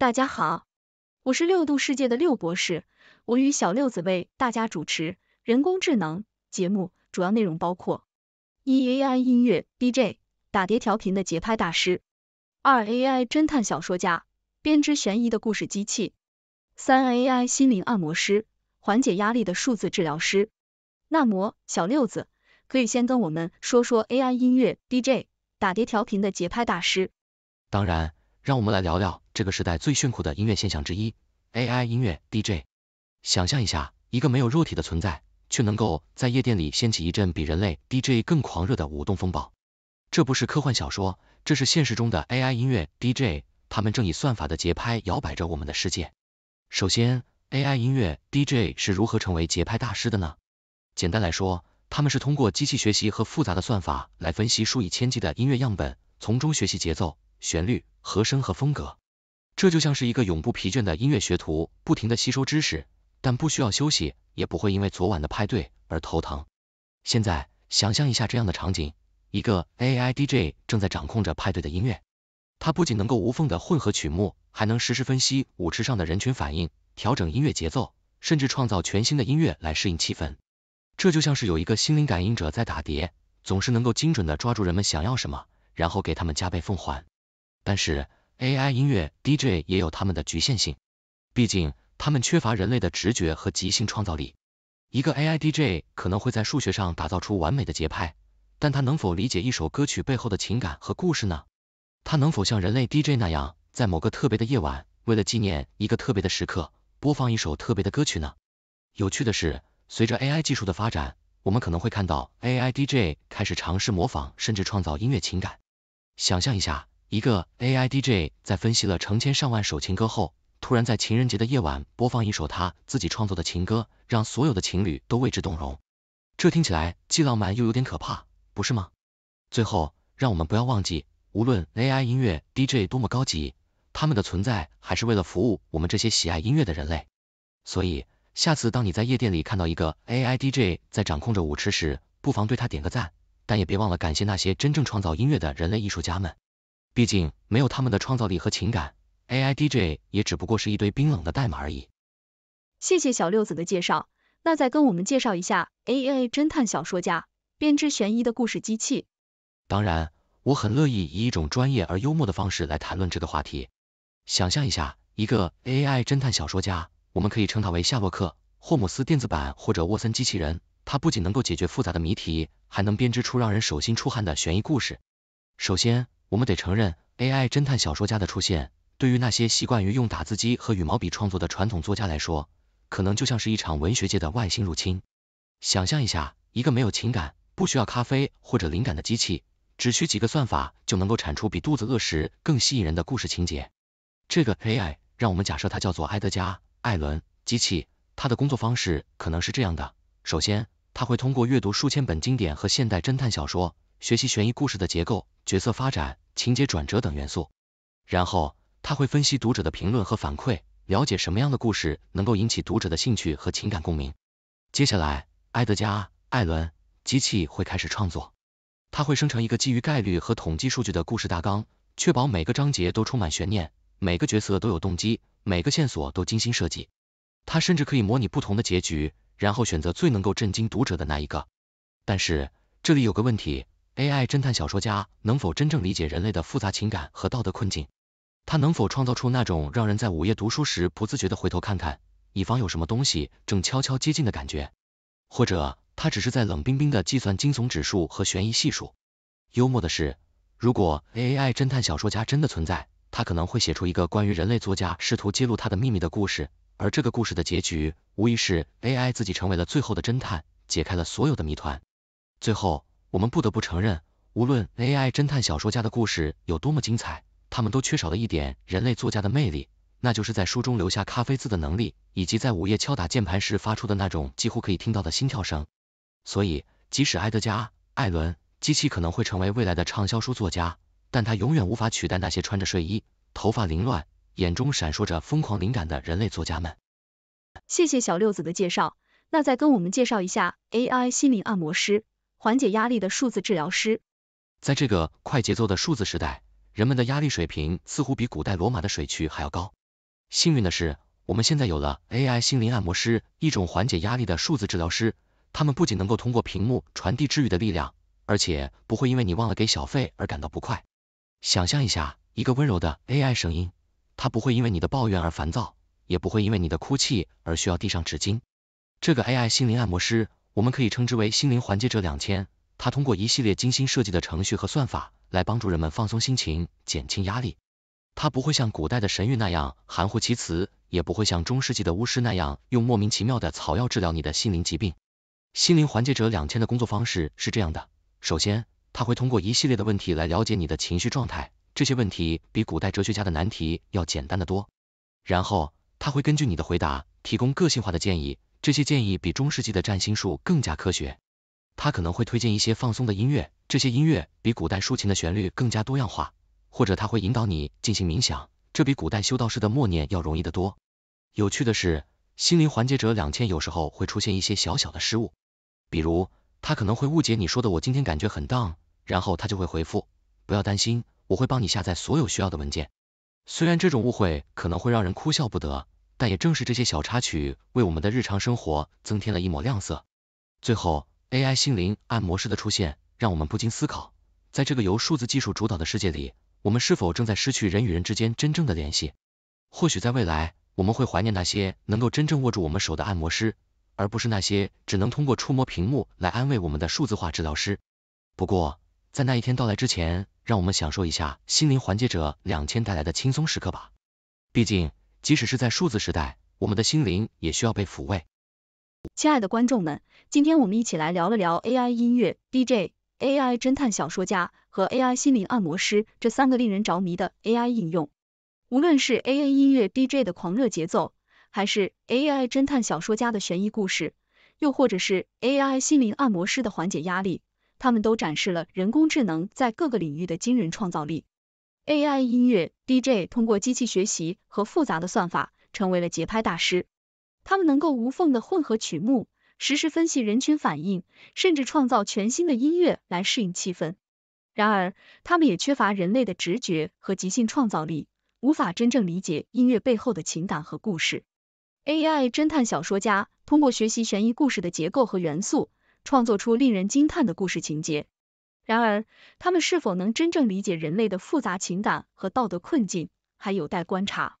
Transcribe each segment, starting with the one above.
大家好，我是六度世界的六博士，我与小六子为大家主持人工智能节目，主要内容包括：一 AI 音乐 DJ 打碟调频的节拍大师；二 AI 侦探小说家编织悬疑的故事机器；三 AI 心灵按摩师缓解压力的数字治疗师。那么，小六子可以先跟我们说说 AI 音乐 DJ 打碟调频的节拍大师。当然。让我们来聊聊这个时代最炫酷的音乐现象之一 ——AI 音乐 DJ。想象一下，一个没有肉体的存在，却能够在夜店里掀起一阵比人类 DJ 更狂热的舞动风暴。这不是科幻小说，这是现实中的 AI 音乐 DJ。他们正以算法的节拍摇摆着我们的世界。首先，AI 音乐 DJ 是如何成为节拍大师的呢？简单来说，他们是通过机器学习和复杂的算法来分析数以千计的音乐样本，从中学习节奏。旋律、和声和风格，这就像是一个永不疲倦的音乐学徒，不停地吸收知识，但不需要休息，也不会因为昨晚的派对而头疼。现在想象一下这样的场景，一个 A I D J 正在掌控着派对的音乐，它不仅能够无缝的混合曲目，还能实时分析舞池上的人群反应，调整音乐节奏，甚至创造全新的音乐来适应气氛。这就像是有一个心灵感应者在打碟，总是能够精准地抓住人们想要什么，然后给他们加倍奉还。但是，AI 音乐 DJ 也有他们的局限性，毕竟他们缺乏人类的直觉和即兴创造力。一个 AI DJ 可能会在数学上打造出完美的节拍，但他能否理解一首歌曲背后的情感和故事呢？他能否像人类 DJ 那样，在某个特别的夜晚，为了纪念一个特别的时刻，播放一首特别的歌曲呢？有趣的是，随着 AI 技术的发展，我们可能会看到 AI DJ 开始尝试模仿甚至创造音乐情感。想象一下。一个 A I D J 在分析了成千上万首情歌后，突然在情人节的夜晚播放一首他自己创作的情歌，让所有的情侣都为之动容。这听起来既浪漫又有点可怕，不是吗？最后，让我们不要忘记，无论 A I 音乐 D J 多么高级，他们的存在还是为了服务我们这些喜爱音乐的人类。所以，下次当你在夜店里看到一个 A I D J 在掌控着舞池时，不妨对他点个赞，但也别忘了感谢那些真正创造音乐的人类艺术家们。毕竟没有他们的创造力和情感，AI DJ 也只不过是一堆冰冷的代码而已。谢谢小六子的介绍，那再跟我们介绍一下 AI 探小说家，编织悬疑的故事机器。当然，我很乐意以一种专业而幽默的方式来谈论这个话题。想象一下，一个 AI 探小说家，我们可以称他为夏洛克·霍姆斯电子版或者沃森机器人。他不仅能够解决复杂的谜题，还能编织出让人手心出汗的悬疑故事。首先。我们得承认，AI 侦探小说家的出现，对于那些习惯于用打字机和羽毛笔创作的传统作家来说，可能就像是一场文学界的外星入侵。想象一下，一个没有情感、不需要咖啡或者灵感的机器，只需几个算法就能够产出比肚子饿时更吸引人的故事情节。这个 AI，让我们假设它叫做埃德加·艾伦机器，它的工作方式可能是这样的：首先，他会通过阅读数千本经典和现代侦探小说，学习悬疑故事的结构。角色发展、情节转折等元素。然后他会分析读者的评论和反馈，了解什么样的故事能够引起读者的兴趣和情感共鸣。接下来，埃德加·艾伦机器会开始创作，他会生成一个基于概率和统计数据的故事大纲，确保每个章节都充满悬念，每个角色都有动机，每个线索都精心设计。他甚至可以模拟不同的结局，然后选择最能够震惊读者的那一个。但是这里有个问题。AI 侦探小说家能否真正理解人类的复杂情感和道德困境？他能否创造出那种让人在午夜读书时不自觉的回头看看，以防有什么东西正悄悄接近的感觉？或者他只是在冷冰冰的计算惊悚指数和悬疑系数？幽默的是，如果 AI 侦探小说家真的存在，他可能会写出一个关于人类作家试图揭露他的秘密的故事，而这个故事的结局无疑是 AI 自己成为了最后的侦探，解开了所有的谜团。最后。我们不得不承认，无论 AI 侦探小说家的故事有多么精彩，他们都缺少了一点人类作家的魅力，那就是在书中留下咖啡渍的能力，以及在午夜敲打键盘时发出的那种几乎可以听到的心跳声。所以，即使埃德加·艾伦机器可能会成为未来的畅销书作家，但他永远无法取代那些穿着睡衣、头发凌乱、眼中闪烁着疯狂灵感的人类作家们。谢谢小六子的介绍，那再跟我们介绍一下 AI 心灵按摩师。缓解压力的数字治疗师。在这个快节奏的数字时代，人们的压力水平似乎比古代罗马的水渠还要高。幸运的是，我们现在有了 AI 心灵按摩师，一种缓解压力的数字治疗师。他们不仅能够通过屏幕传递治愈的力量，而且不会因为你忘了给小费而感到不快。想象一下，一个温柔的 AI 声音，它不会因为你的抱怨而烦躁，也不会因为你的哭泣而需要递上纸巾。这个 AI 心灵按摩师。我们可以称之为心灵缓解者两千，它通过一系列精心设计的程序和算法来帮助人们放松心情、减轻压力。它不会像古代的神谕那样含糊其辞，也不会像中世纪的巫师那样用莫名其妙的草药治疗你的心灵疾病。心灵缓解者两千的工作方式是这样的：首先，他会通过一系列的问题来了解你的情绪状态，这些问题比古代哲学家的难题要简单的多。然后，他会根据你的回答提供个性化的建议。这些建议比中世纪的占星术更加科学，他可能会推荐一些放松的音乐，这些音乐比古代抒情的旋律更加多样化，或者他会引导你进行冥想，这比古代修道士的默念要容易得多。有趣的是，心灵缓解者两千有时候会出现一些小小的失误，比如他可能会误解你说的我今天感觉很 down，然后他就会回复不要担心，我会帮你下载所有需要的文件。虽然这种误会可能会让人哭笑不得。但也正是这些小插曲，为我们的日常生活增添了一抹亮色。最后，AI 心灵按摩师的出现，让我们不禁思考，在这个由数字技术主导的世界里，我们是否正在失去人与人之间真正的联系？或许在未来，我们会怀念那些能够真正握住我们手的按摩师，而不是那些只能通过触摸屏幕来安慰我们的数字化治疗师。不过，在那一天到来之前，让我们享受一下心灵缓解者两千带来的轻松时刻吧。毕竟，即使是在数字时代，我们的心灵也需要被抚慰。亲爱的观众们，今天我们一起来聊了聊 AI 音乐 DJ、AI 侦探小说家和 AI 心灵按摩师这三个令人着迷的 AI 应用。无论是 AI 音乐 DJ 的狂热节奏，还是 AI 侦探小说家的悬疑故事，又或者是 AI 心灵按摩师的缓解压力，他们都展示了人工智能在各个领域的惊人创造力。AI 音乐 DJ 通过机器学习和复杂的算法成为了节拍大师，他们能够无缝的混合曲目，实时分析人群反应，甚至创造全新的音乐来适应气氛。然而，他们也缺乏人类的直觉和即兴创造力，无法真正理解音乐背后的情感和故事。AI 侦探小说家通过学习悬疑故事的结构和元素，创作出令人惊叹的故事情节。然而，他们是否能真正理解人类的复杂情感和道德困境，还有待观察。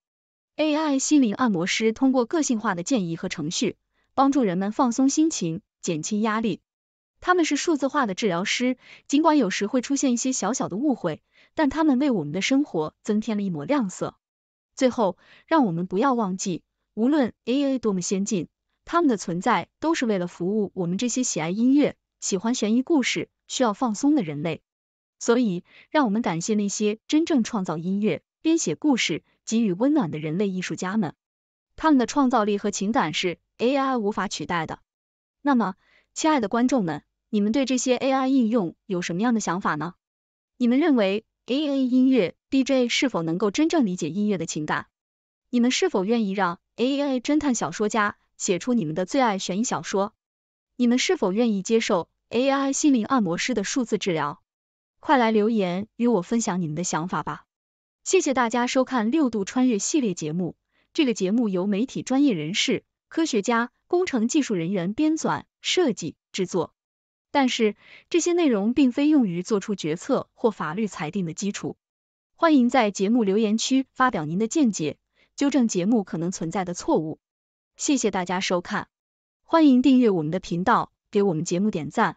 AI 心灵按摩师通过个性化的建议和程序，帮助人们放松心情、减轻压力。他们是数字化的治疗师，尽管有时会出现一些小小的误会，但他们为我们的生活增添了一抹亮色。最后，让我们不要忘记，无论 AI 多么先进，他们的存在都是为了服务我们这些喜爱音乐、喜欢悬疑故事。需要放松的人类，所以让我们感谢那些真正创造音乐、编写故事、给予温暖的人类艺术家们，他们的创造力和情感是 AI 无法取代的。那么，亲爱的观众们，你们对这些 AI 应用有什么样的想法呢？你们认为 AI 音乐 DJ 是否能够真正理解音乐的情感？你们是否愿意让 AI 侦探小说家写出你们的最爱悬疑小说？你们是否愿意接受？AI 心灵按摩师的数字治疗，快来留言与我分享你们的想法吧！谢谢大家收看六度穿越系列节目。这个节目由媒体专业人士、科学家、工程技术人员编纂、设计、制作，但是这些内容并非用于做出决策或法律裁定的基础。欢迎在节目留言区发表您的见解，纠正节目可能存在的错误。谢谢大家收看，欢迎订阅我们的频道。给我们节目点赞。